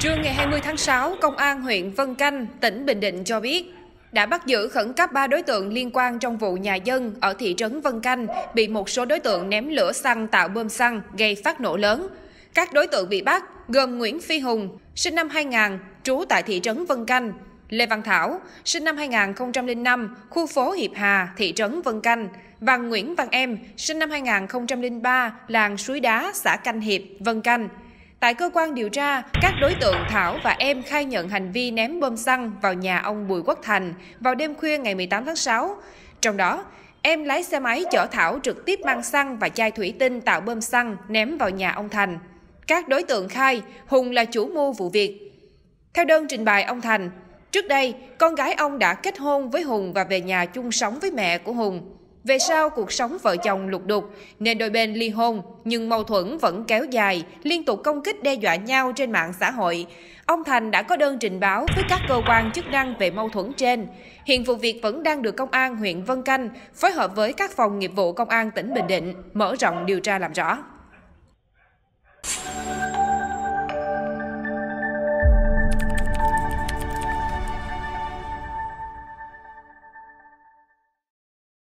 Trưa ngày 20 tháng 6, Công an huyện Vân Canh, tỉnh Bình Định cho biết đã bắt giữ khẩn cấp 3 đối tượng liên quan trong vụ nhà dân ở thị trấn Vân Canh bị một số đối tượng ném lửa xăng tạo bơm xăng gây phát nổ lớn. Các đối tượng bị bắt gồm Nguyễn Phi Hùng, sinh năm 2000, trú tại thị trấn Vân Canh, Lê Văn Thảo, sinh năm 2005, khu phố Hiệp Hà, thị trấn Vân Canh, và Nguyễn Văn Em, sinh năm 2003, làng Suối Đá, xã Canh Hiệp, Vân Canh. Tại cơ quan điều tra, các đối tượng Thảo và em khai nhận hành vi ném bom xăng vào nhà ông Bùi Quốc Thành vào đêm khuya ngày 18 tháng 6. Trong đó, em lái xe máy chở Thảo trực tiếp mang xăng và chai thủy tinh tạo bơm xăng ném vào nhà ông Thành. Các đối tượng khai Hùng là chủ mưu vụ việc. Theo đơn trình bày ông Thành, trước đây con gái ông đã kết hôn với Hùng và về nhà chung sống với mẹ của Hùng. Về sau, cuộc sống vợ chồng lục đục, nên đôi bên ly hôn, nhưng mâu thuẫn vẫn kéo dài, liên tục công kích đe dọa nhau trên mạng xã hội. Ông Thành đã có đơn trình báo với các cơ quan chức năng về mâu thuẫn trên. Hiện vụ việc vẫn đang được Công an huyện Vân Canh phối hợp với các phòng nghiệp vụ Công an tỉnh Bình Định mở rộng điều tra làm rõ.